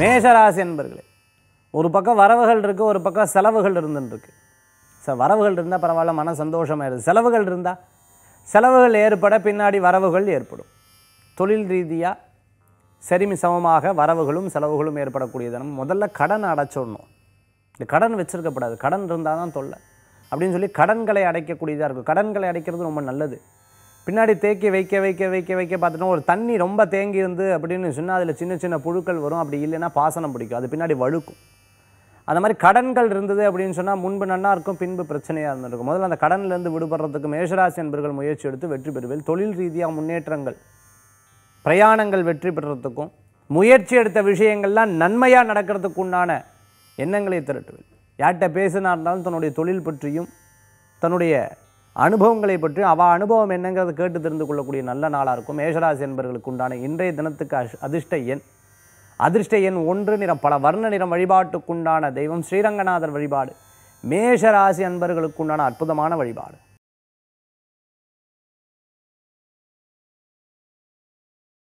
மேஷராசி என்பர்களே ஒரு பக்கம் வரவுகள் இருக்குது ஒரு பக்கம் செலவுகள் இருந்துருக்கு ச வரவுகள் இருந்தால் பரவாயில்ல மன சந்தோஷமாக இருக்குது செலவுகள் இருந்தால் செலவுகள் ஏற்பட பின்னாடி வரவுகள் ஏற்படும் தொழில் ரீதியாக சரிமி சமமாக வரவுகளும் செலவுகளும் ஏற்படக்கூடியதனும் முதல்ல கடன் அடைச்சிடணும் இந்த கடன் வச்சுருக்கப்படாது கடன் இருந்தால் தான் தொல்லை அப்படின்னு சொல்லி கடன்களை அடைக்கக்கூடியதாக இருக்கும் கடன்களை அடைக்கிறது ரொம்ப நல்லது பின்னாடி தேக்கி வைக்க வைக்க வைக்க வைக்க பார்த்துட்டோம் ஒரு தண்ணி ரொம்ப தேங்கி இருந்து அப்படின்னு சொன்னால் அதில் சின்ன சின்ன புழுக்கள் வரும் அப்படி இல்லைன்னா பாசனம் பிடிக்கும் அது பின்னாடி வழுக்கும் அந்த மாதிரி கடன்கள் இருந்தது அப்படின்னு சொன்னால் முன்பு நன்னா இருக்கும் பின்பு பிரச்சனையாக இருந்திருக்கும் முதல்ல அந்த கடன்லேருந்து விடுபடுறதுக்கு மேஷராசி என்பர்கள் முயற்சி எடுத்து வெற்றி பெறுவேல் தொழில் ரீதியாக முன்னேற்றங்கள் பிரயாணங்கள் வெற்றி பெறுறதுக்கும் முயற்சி எடுத்த விஷயங்கள்லாம் நன்மையாக நடக்கிறதுக்கு உண்டான எண்ணங்களை திரட்டுவேன் யார்கிட்ட பேசினா இருந்தாலும் தன்னுடைய தொழில் பற்றியும் தன்னுடைய அனுபவங்களை பற்றி அவள் அனுபவம் என்னங்கிறத கேட்டு தெரிந்து கொள்ளக்கூடிய நல்ல நாளாக இருக்கும் மேஷராசி என்பர்களுக்கு உண்டான இன்றைய தினத்துக்கு அஷ் அதிர்ஷ்ட எண் அதிர்ஷ்ட எண் ஒன்று நிறம் பல வர்ண நிறம் வழிபாட்டுக்குண்டான தெய்வம் ஸ்ரீரங்கநாதர் வழிபாடு மேஷராசி அன்பர்களுக்குண்டான அற்புதமான வழிபாடு